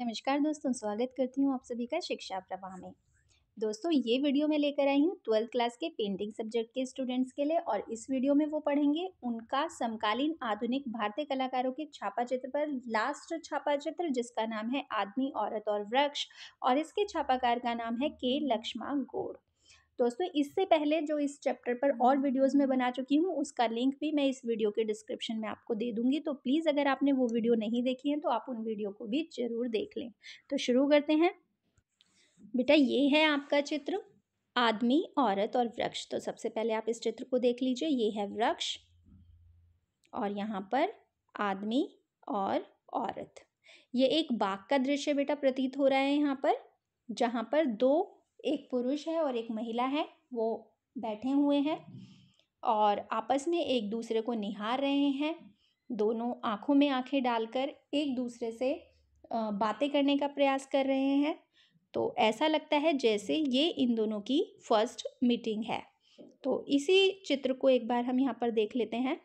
नमस्कार दोस्तों स्वागत करती हूँ आप सभी का शिक्षा प्रवाह में दोस्तों ये वीडियो मैं लेकर आई हूँ ट्वेल्थ क्लास के पेंटिंग सब्जेक्ट के स्टूडेंट्स के लिए और इस वीडियो में वो पढ़ेंगे उनका समकालीन आधुनिक भारतीय कलाकारों के छापा चित्र पर लास्ट छापा चित्र जिसका नाम है आदमी औरत और वृक्ष और इसके छापाकार का नाम है के लक्ष्मा गोड़ दोस्तों इससे पहले जो इस चैप्टर पर हम्म। और वीडियोस में बना चुकी हूँ उसका लिंक भी मैं इस वीडियो के डिस्क्रिप्शन में आपको दे दूंगी तो प्लीज़ अगर आपने वो वीडियो नहीं देखी है तो आप उन वीडियो को भी ज़रूर देख लें तो शुरू करते हैं बेटा ये है आपका चित्र आदमी औरत और वृक्ष तो सबसे पहले आप इस चित्र को देख लीजिए ये है वृक्ष और यहाँ पर आदमी और औरत ये एक बाग का दृश्य बेटा प्रतीत हो रहा है यहाँ पर जहाँ पर दो एक पुरुष है और एक महिला है वो बैठे हुए हैं और आपस में एक दूसरे को निहार रहे हैं दोनों आंखों में आंखें डालकर एक दूसरे से बातें करने का प्रयास कर रहे हैं तो ऐसा लगता है जैसे ये इन दोनों की फर्स्ट मीटिंग है तो इसी चित्र को एक बार हम यहाँ पर देख लेते हैं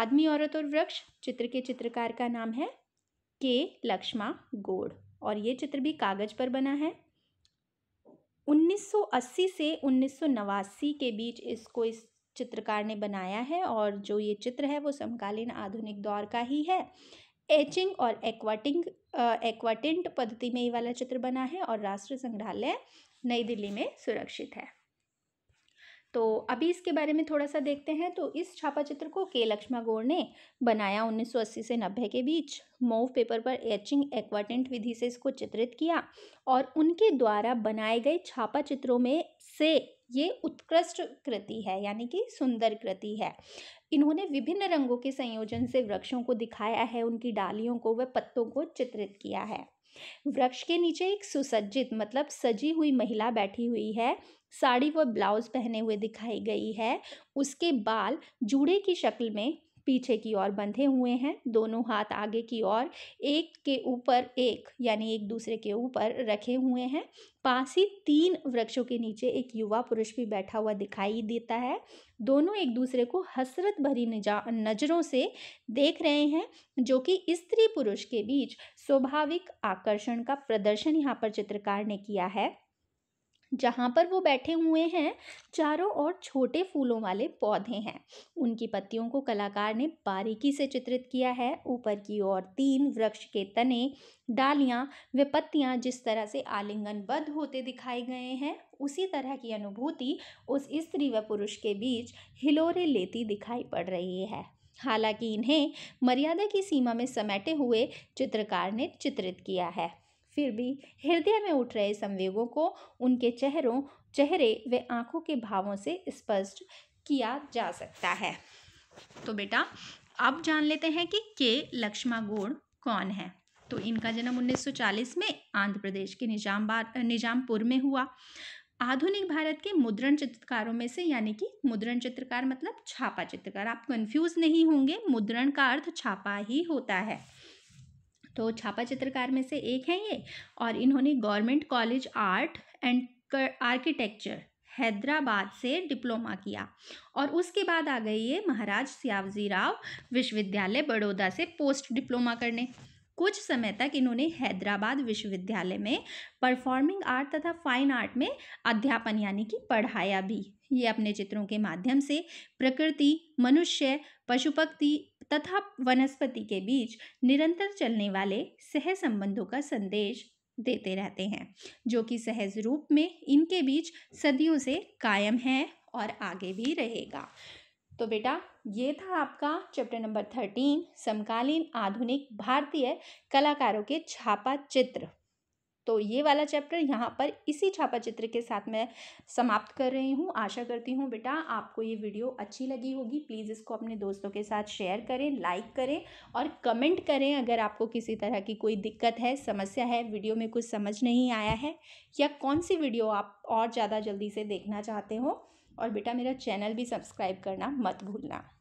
आदमी औरत और वृक्ष चित्र के चित्रकार का नाम है के लक्ष्मा गोड़ और ये चित्र भी कागज पर बना है 1980 से उन्नीस के बीच इसको इस चित्रकार ने बनाया है और जो ये चित्र है वो समकालीन आधुनिक दौर का ही है एचिंग और एक्वाटिंग एक्वाटिंट पद्धति में ये वाला चित्र बना है और राष्ट्रीय संग्रहालय नई दिल्ली में सुरक्षित है तो अभी इसके बारे में थोड़ा सा देखते हैं तो इस छापा चित्र को के लक्ष्मा गौड़ ने बनाया 1980 से 90 के बीच मोव पेपर पर एचिंग एक्वाटेंट विधि से इसको चित्रित किया और उनके द्वारा बनाए गए छापा चित्रों में से ये उत्कृष्ट कृति है यानी कि सुंदर कृति है इन्होंने विभिन्न रंगों के संयोजन से वृक्षों को दिखाया है उनकी डालियों को व पत्तों को चित्रित किया है वृक्ष के नीचे एक सुसज्जित मतलब सजी हुई महिला बैठी हुई है साड़ी व ब्लाउज पहने हुए दिखाई गई है उसके बाल जूड़े की शक्ल में पीछे की ओर बंधे हुए हैं दोनों हाथ आगे की ओर एक के ऊपर एक यानी एक दूसरे के ऊपर रखे हुए हैं पास ही तीन वृक्षों के नीचे एक युवा पुरुष भी बैठा हुआ दिखाई देता है दोनों एक दूसरे को हसरत भरी नजरों से देख रहे हैं जो कि स्त्री पुरुष के बीच स्वाभाविक आकर्षण का प्रदर्शन यहाँ पर चित्रकार ने किया है जहाँ पर वो बैठे हुए हैं चारों ओर छोटे फूलों वाले पौधे हैं उनकी पत्तियों को कलाकार ने बारीकी से चित्रित किया है ऊपर की ओर तीन वृक्ष के तने डालियाँ व पत्तियाँ जिस तरह से आलिंगनबद्ध होते दिखाए गए हैं उसी तरह की अनुभूति उस स्त्री व पुरुष के बीच हिलोरे लेती दिखाई पड़ रही है हालांकि इन्हें मर्यादा की सीमा में समेटे हुए चित्रकार ने चित्रित किया है फिर भी हृदय में उठ रहे संवेगों को उनके चेहरों चेहरे व आँखों के भावों से स्पष्ट किया जा सकता है तो बेटा अब जान लेते हैं कि के लक्ष्मा गोड़ कौन है तो इनका जन्म 1940 में आंध्र प्रदेश के निजाम निजामपुर में हुआ आधुनिक भारत के मुद्रण चित्रकारों में से यानी कि मुद्रण चित्रकार मतलब छापा चित्रकार आप कंफ्यूज नहीं होंगे मुद्रण का अर्थ छापा ही होता है तो छापा चित्रकार में से एक हैं ये और इन्होंने government college art and architecture Hyderabad से डिप्लोमा किया और उसके बाद आ गई ये महाराज सियावजी राव विश्वविद्यालय बड़ौदा से पोस्ट डिप्लोमा करने कुछ समय तक इन्होंने हैदराबाद विश्वविद्यालय में परफॉर्मिंग आर्ट तथा फाइन आर्ट में अध्यापन यानी कि पढ़ाया भी ये अपने चित्रों के माध्यम से प्रकृति मनुष्य पशुपक्ति तथा वनस्पति के बीच निरंतर चलने वाले सह संबंधों का संदेश देते रहते हैं जो कि सहज रूप में इनके बीच सदियों से कायम है और आगे भी रहेगा तो बेटा ये था आपका चैप्टर नंबर थर्टीन समकालीन आधुनिक भारतीय कलाकारों के छापा चित्र तो ये वाला चैप्टर यहाँ पर इसी छापा चित्र के साथ मैं समाप्त कर रही हूँ आशा करती हूँ बेटा आपको ये वीडियो अच्छी लगी होगी प्लीज़ इसको अपने दोस्तों के साथ शेयर करें लाइक करें और कमेंट करें अगर आपको किसी तरह की कोई दिक्कत है समस्या है वीडियो में कुछ समझ नहीं आया है या कौन सी वीडियो आप और ज़्यादा जल्दी से देखना चाहते हो और बेटा मेरा चैनल भी सब्सक्राइब करना मत भूलना